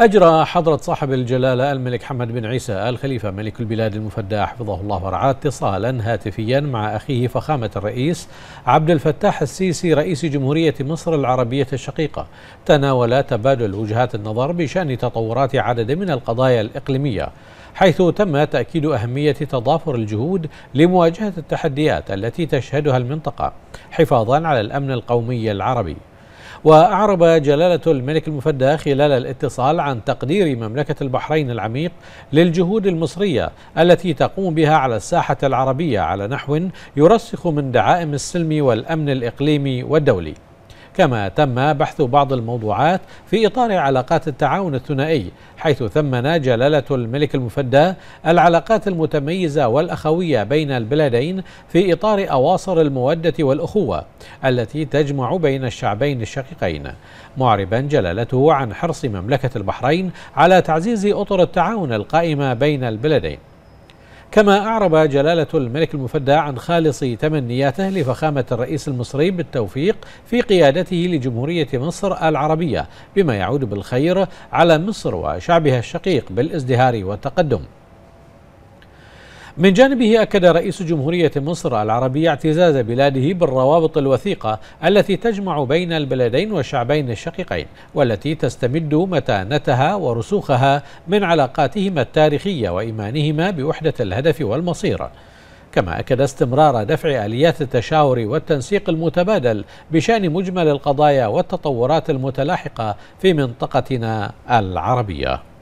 أجرى حضرة صاحب الجلالة الملك حمد بن عيسى الخليفة ملك البلاد المفدى حفظه الله ورعاه اتصالا هاتفيا مع أخيه فخامة الرئيس عبد الفتاح السيسي رئيس جمهورية مصر العربية الشقيقة تناولا تبادل وجهات النظر بشأن تطورات عدد من القضايا الإقليمية حيث تم تأكيد أهمية تضافر الجهود لمواجهة التحديات التي تشهدها المنطقة حفاظا على الأمن القومي العربي وأعرب جلالة الملك المفدى خلال الاتصال عن تقدير مملكة البحرين العميق للجهود المصرية التي تقوم بها على الساحة العربية على نحو يرسخ من دعائم السلم والأمن الإقليمي والدولي كما تم بحث بعض الموضوعات في إطار علاقات التعاون الثنائي حيث ثمن جلالة الملك المفدى العلاقات المتميزة والأخوية بين البلدين في إطار أواصر المودة والأخوة التي تجمع بين الشعبين الشقيقين معربا جلالته عن حرص مملكة البحرين على تعزيز أطر التعاون القائمة بين البلدين كما أعرب جلالة الملك المفدى عن خالص تمنياته لفخامة الرئيس المصري بالتوفيق في قيادته لجمهورية مصر العربية بما يعود بالخير على مصر وشعبها الشقيق بالازدهار والتقدم من جانبه أكد رئيس جمهورية مصر العربية اعتزاز بلاده بالروابط الوثيقة التي تجمع بين البلدين والشعبين الشقيقين والتي تستمد متانتها ورسوخها من علاقاتهما التاريخية وإيمانهما بوحدة الهدف والمصير كما أكد استمرار دفع آليات التشاور والتنسيق المتبادل بشأن مجمل القضايا والتطورات المتلاحقة في منطقتنا العربية